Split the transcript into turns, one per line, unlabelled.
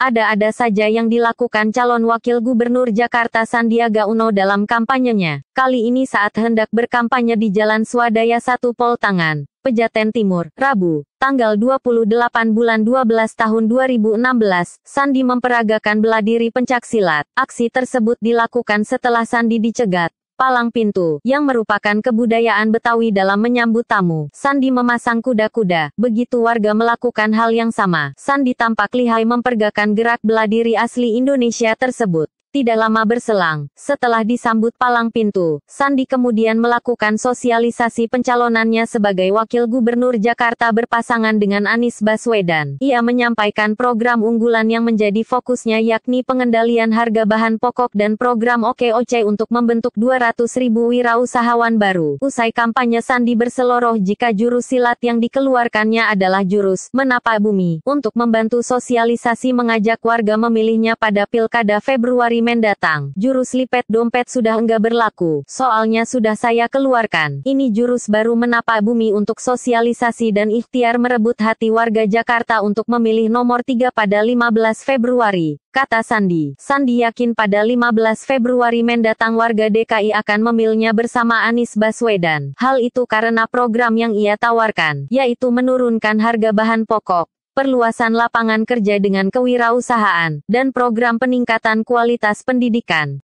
ada-ada saja yang dilakukan calon wakil gubernur Jakarta Sandiaga Uno dalam kampanyenya. Kali ini saat hendak berkampanye di Jalan Swadaya 1 Poltangan, Pejaten Timur, Rabu, tanggal 28 bulan 12 tahun 2016, Sandi memperagakan beladiri pencak pencaksilat. Aksi tersebut dilakukan setelah Sandi dicegat palang pintu, yang merupakan kebudayaan Betawi dalam menyambut tamu. Sandi memasang kuda-kuda, begitu warga melakukan hal yang sama. Sandi tampak lihai mempergakan gerak beladiri asli Indonesia tersebut. Tidak lama berselang, setelah disambut palang pintu, Sandi kemudian melakukan sosialisasi pencalonannya sebagai wakil gubernur Jakarta berpasangan dengan Anies Baswedan. Ia menyampaikan program unggulan yang menjadi fokusnya yakni pengendalian harga bahan pokok dan program OKOC untuk membentuk 200 ribu wirausahawan baru. Usai kampanye Sandi berseloroh jika jurus silat yang dikeluarkannya adalah jurus menapa bumi untuk membantu sosialisasi mengajak warga memilihnya pada Pilkada Februari eksperimen datang. Jurus lipet dompet sudah enggak berlaku, soalnya sudah saya keluarkan. Ini jurus baru menapa bumi untuk sosialisasi dan ikhtiar merebut hati warga Jakarta untuk memilih nomor 3 pada 15 Februari kata Sandi. Sandi yakin pada 15 Februari mendatang warga DKI akan memilnya bersama Anies Baswedan. Hal itu karena program yang ia tawarkan, yaitu menurunkan harga bahan pokok perluasan lapangan kerja dengan kewirausahaan,
dan program peningkatan kualitas pendidikan.